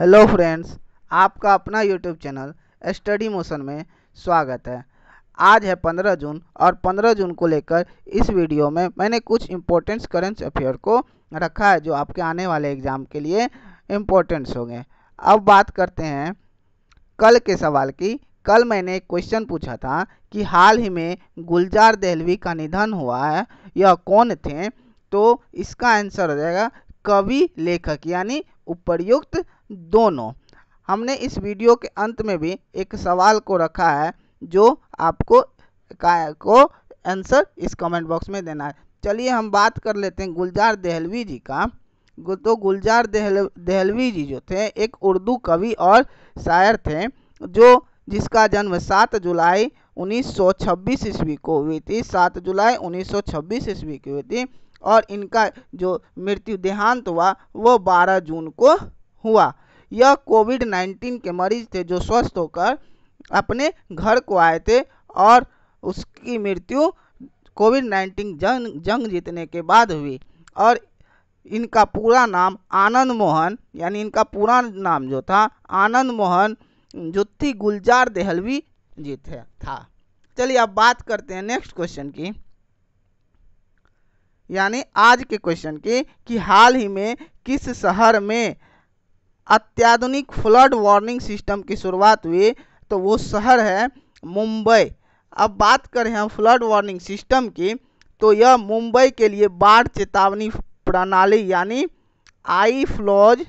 hello friends आपका अपना YouTube channel study motion में स्वागत है आज है 15 जून और 15 जून को लेकर इस वीडियो में मैंने कुछ इम्पोर्टेंट्स करेंट अफेयर को रखा है जो आपके आने वाले एग्ज़ाम के लिए इम्पोर्टेंट्स होंगे अब बात करते हैं कल के सवाल की कल मैंने एक क्वेश्चन पूछा था कि हाल ही में गुलजार दहलवी का निधन हुआ है यह कौन थे तो इसका आंसर हो जाएगा कवि लेखक यानी उपर्युक्त दोनों हमने इस वीडियो के अंत में भी एक सवाल को रखा है जो आपको का, को आंसर इस कमेंट बॉक्स में देना है चलिए हम बात कर लेते हैं गुलजार देहलवी जी का तो गुलजार दहल दहलवी जी जो थे एक उर्दू कवि और शायर थे जो जिसका जन्म 7 जुलाई 1926 ईस्वी को हुई थी 7 जुलाई 1926 ईस्वी की हुई थी और इनका जो मृत्यु देहांत हुआ वो 12 जून को हुआ यह कोविड 19 के मरीज थे जो स्वस्थ होकर अपने घर को आए थे और उसकी मृत्यु कोविड 19 जंग जंग जीतने के बाद हुई और इनका पूरा नाम आनंद मोहन यानी इनका पूरा नाम जो था आनंद मोहन जुत्ती गुलजार देहलवी जी थे था चलिए अब बात करते हैं नेक्स्ट क्वेश्चन की यानी आज के क्वेश्चन की कि हाल ही में किस शहर में अत्याधुनिक फ्लड वार्निंग सिस्टम की शुरुआत हुई तो वो शहर है मुंबई अब बात करें हम फ्लड वार्निंग सिस्टम की तो यह मुंबई के लिए बाढ़ चेतावनी प्रणाली यानी I flows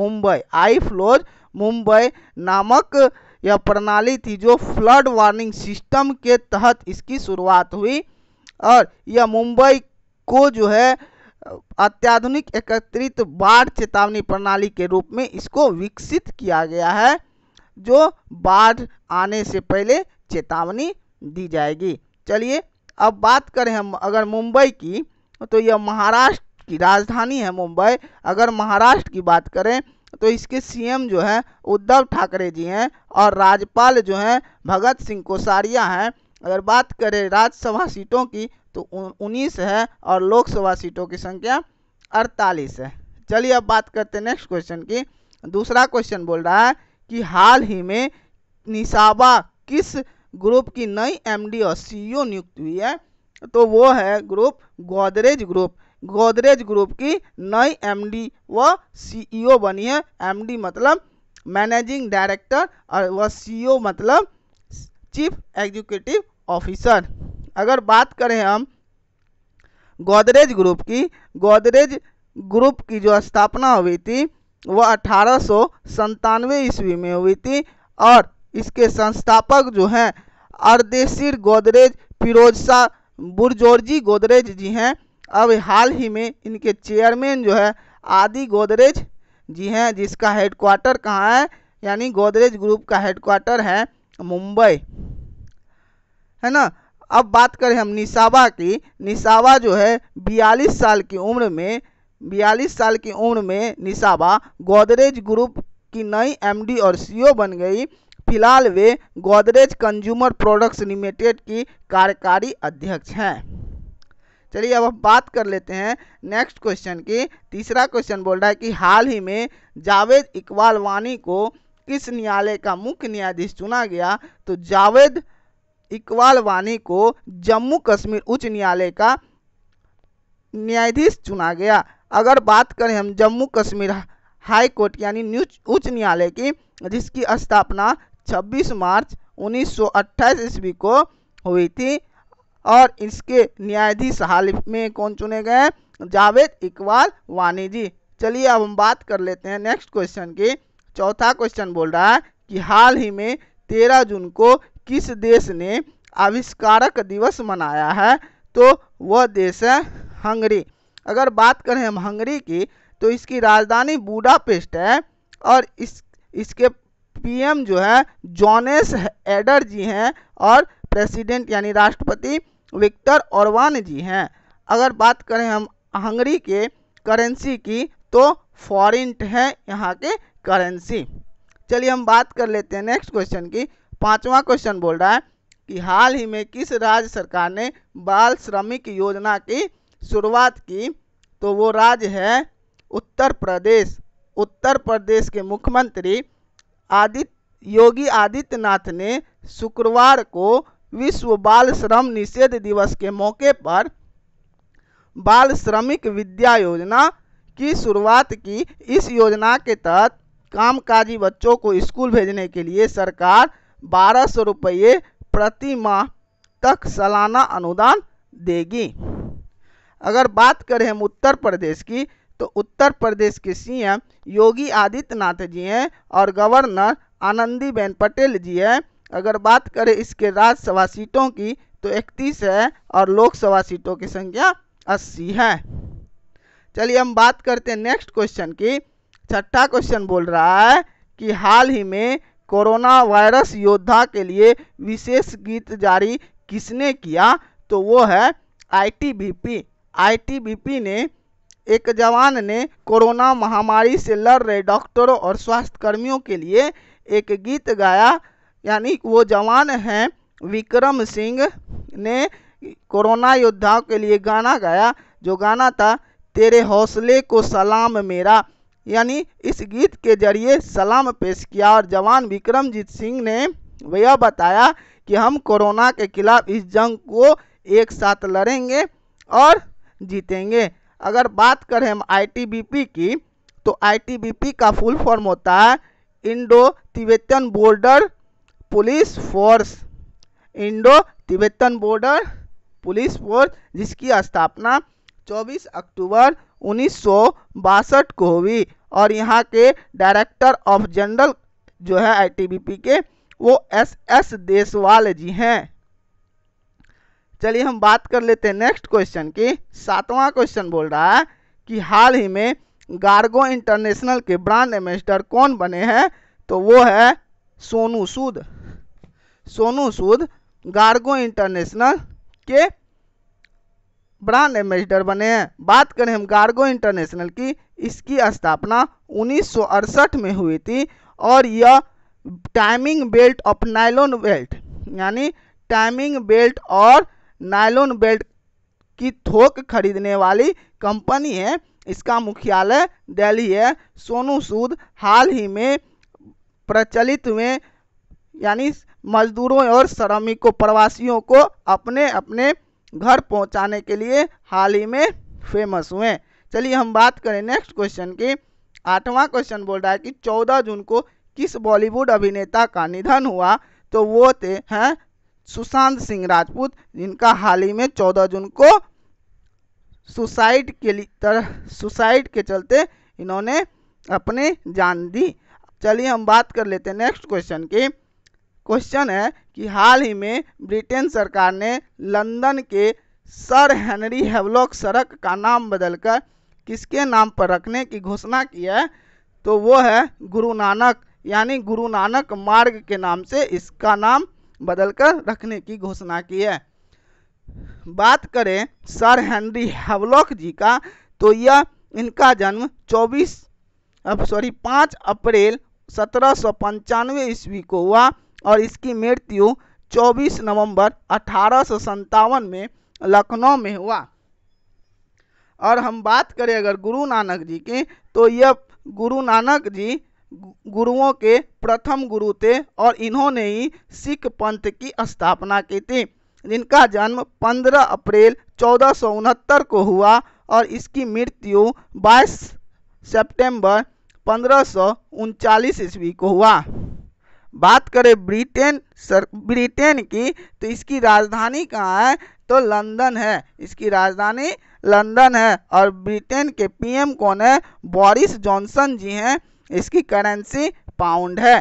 Mumbai I flows Mumbai नामक यह प्रणाली थी जो फ्लड वार्निंग सिस्टम के तहत इसकी शुरुआत हुई और यह मुंबई को जो है अत्याधुनिक एकत्रित बाढ़ चेतावनी प्रणाली के रूप में इसको विकसित किया गया है जो बाढ़ आने से पहले चेतावनी दी जाएगी चलिए अब बात करें हम अगर मुंबई की तो यह महाराष्ट्र की राजधानी है मुंबई अगर महाराष्ट्र की बात करें तो इसके सीएम जो हैं उद्धव ठाकरे जी हैं और राज्यपाल जो हैं भगत सिंह कोसारिया हैं अगर बात करें राज्यसभा सीटों की तो उन्नीस है और लोकसभा सीटों की संख्या अड़तालीस है चलिए अब बात करते हैं नेक्स्ट क्वेश्चन की दूसरा क्वेश्चन बोल रहा है कि हाल ही में निशाबा किस ग्रुप की नई एमडी और सीईओ e नियुक्त हुई है तो वो है group Godrej group Godrej group की नई एमडी व सीईओ e बनी है एमडी मतलब मैनेजिंग डायरेक्टर और वह सीईओ e मतलब चीफ एग्जीक्यूटिव ऑफिसर अगर बात करें हम गोदरेज ग्रुप की गोदरेज ग्रुप की जो स्थापना हुई थी वह अठारह ईस्वी में हुई थी और इसके संस्थापक जो हैं अरदेसिर गोदरेज फिरोज शाह बुरजोर्जी गोदरेज जी हैं अब हाल ही में इनके चेयरमैन जो है आदि गोदरेज जी हैं जिसका हेडक्वार्टर कहाँ है यानी गोदरेज ग्रुप का हेडक्वार्टर है मुंबई है ना अब बात करें हम निशाबा की निशाबा जो है बयालीस साल की उम्र में बयालीस साल की उम्र में निशाबा गोदरेज ग्रुप की नई एमडी और सीईओ e बन गई फिलहाल वे गोदरेज कंज्यूमर प्रोडक्ट्स लिमिटेड की कार्यकारी अध्यक्ष हैं चलिए अब हम बात कर लेते हैं नेक्स्ट क्वेश्चन की तीसरा क्वेश्चन बोल रहा है कि हाल ही में जावेद इकबाल वानी को किस न्यायालय का मुख्य न्यायाधीश चुना गया तो जावेद इकबाल वानी को जम्मू कश्मीर उच्च न्यायालय का न्यायाधीश चुना गया अगर बात करें हम जम्मू कश्मीर हाई कोर्ट यानी उच्च न्यायालय की जिसकी स्थापना 26 मार्च 1928 ईस्वी को हुई थी और इसके न्यायाधीश हाल में कौन चुने गए जावेद इकबाल वानी जी चलिए अब हम बात कर लेते हैं नेक्स्ट क्वेश्चन की चौथा क्वेश्चन बोल रहा है कि हाल ही में तेरह जून को किस देश ने आविष्कारक दिवस मनाया है तो वह देश है हंगरी अगर बात करें हम हंगरी की तो इसकी राजधानी बूडापेस्ट है और इस इसके पीएम जो है जॉनेस एडर जी हैं और प्रेसिडेंट यानी राष्ट्रपति विक्टर औरवान जी हैं अगर बात करें हम हंगरी के करेंसी की तो फॉरिन है यहाँ के करेंसी चलिए हम बात कर लेते हैं नेक्स्ट क्वेश्चन की पांचवा क्वेश्चन बोल रहा है कि हाल ही में किस राज्य सरकार ने बाल श्रमिक योजना की शुरुआत की तो वो राज्य है उत्तर प्रदेश उत्तर प्रदेश के मुख्यमंत्री आदित्य योगी आदित्यनाथ ने शुक्रवार को विश्व बाल श्रम निषेध दिवस के मौके पर बाल श्रमिक विद्या योजना की शुरुआत की इस योजना के तहत कामकाजी बच्चों को स्कूल भेजने के लिए सरकार बारह सौ रुपये प्रति माह तक सालाना अनुदान देगी अगर बात करें हम उत्तर प्रदेश की तो उत्तर प्रदेश के सीएम योगी आदित्यनाथ जी हैं और गवर्नर आनंदीबेन पटेल जी हैं अगर बात करें इसके राज्यसभा सीटों की तो 31 है और लोकसभा सीटों की संख्या 80 है चलिए हम बात करते हैं नेक्स्ट क्वेश्चन की छठा क्वेश्चन बोल रहा है कि हाल ही में कोरोना वायरस योद्धा के लिए विशेष गीत जारी किसने किया तो वो है आईटीबीपी आईटीबीपी ने एक जवान ने कोरोना महामारी से लड़ रहे डॉक्टरों और स्वास्थ्यकर्मियों के लिए एक गीत गाया यानी वो जवान हैं विक्रम सिंह ने कोरोना योद्धाओं के लिए गाना गाया जो गाना था तेरे हौसले को सलाम मेरा यानी इस गीत के जरिए सलाम पेश किया और जवान विक्रमजीत सिंह ने यह बताया कि हम कोरोना के खिलाफ इस जंग को एक साथ लड़ेंगे और जीतेंगे अगर बात करें हम आईटीबीपी की तो आईटीबीपी का फुल फॉर्म होता है Indo Tibetan border police force Indo Tibetan border police force जिसकी स्थापना 24 अक्टूबर उन्नीस को हुई और यहाँ के डायरेक्टर ऑफ जनरल जो है आईटीबीपी के वो एस एस देसवाल जी हैं चलिए हम बात कर लेते हैं नेक्स्ट क्वेश्चन की सातवां क्वेश्चन बोल रहा है कि हाल ही में गार्गो इंटरनेशनल के ब्रांड एम्बेसडर कौन बने हैं तो वो है सोनू सूद सोनू सूद गार्गो इंटरनेशनल के ब्रांड एम्बेसडर बने हैं बात करें हम गार्गो इंटरनेशनल की इसकी स्थापना उन्नीस में हुई थी और यह timing belt of nylon belt यानी टाइमिंग बेल्ट और नायलोन बेल्ट की थोक खरीदने वाली कंपनी है इसका मुख्यालय दिल्ली है सोनू सूद हाल ही में प्रचलित हुए यानी मजदूरों और श्रमिकों प्रवासियों को अपने अपने घर पहुंचाने के लिए हाल ही में फेमस हुए चलिए हम बात करें नेक्स्ट क्वेश्चन की आठवां क्वेश्चन बोल रहा है कि चौदह जून को किस बॉलीवुड अभिनेता का निधन हुआ तो वो थे हैं सुशांत सिंह राजपूत जिनका हाल ही में चौदह जून को सुसाइड के तरह सुसाइड के चलते इन्होंने अपने जान दी चलिए हम बात कर लेते हैं नेक्स्ट क्वेश्चन की क्वेश्चन है कि हाल ही में ब्रिटेन सरकार ने लंदन के सर हेनरी हेवलॉक सड़क का नाम बदलकर किसके नाम पर रखने की घोषणा की है तो वो है गुरु नानक यानी गुरु नानक मार्ग के नाम से इसका नाम बदलकर रखने की घोषणा की है बात करें सर हेनरी हेवलॉक जी का तो यह इनका जन्म 24 सॉरी 5 अप्रैल सत्रह ईस्वी को हुआ और इसकी मृत्यु 24 नवंबर अठारह में लखनऊ में हुआ और हम बात करें अगर गुरु नानक जी की तो यह गुरु नानक जी गुरुओं के प्रथम गुरु थे और इन्होंने ही सिख पंथ की स्थापना की थी जिनका जन्म 15 अप्रैल चौदह को हुआ और इसकी मृत्यु 22 सितंबर पंद्रह ईस्वी को हुआ बात करें ब्रिटेन सर ब्रिटेन की तो इसकी राजधानी कहाँ है तो लंदन है इसकी राजधानी लंदन है और ब्रिटेन के पीएम कौन है बोरिस जॉनसन जी हैं इसकी करेंसी पाउंड है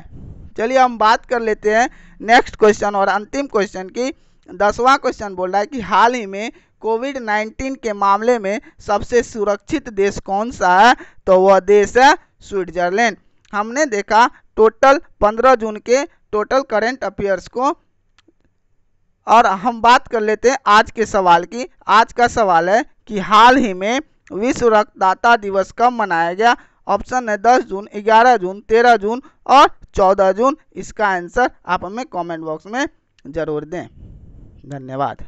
चलिए हम बात कर लेते हैं नेक्स्ट क्वेश्चन और अंतिम क्वेश्चन की दसवां क्वेश्चन बोल रहा है कि हाल ही में कोविड 19 के मामले में सबसे सुरक्षित देश कौन सा है तो वह देश है स्विट्जरलैंड हमने देखा टोटल 15 जून के टोटल करंट अफेयर्स को और हम बात कर लेते हैं आज के सवाल की आज का सवाल है कि हाल ही में विश्व रक्तदाता दिवस कब मनाया गया ऑप्शन है 10 जून 11 जून 13 जून और 14 जून इसका आंसर आप हमें कमेंट बॉक्स में ज़रूर दें धन्यवाद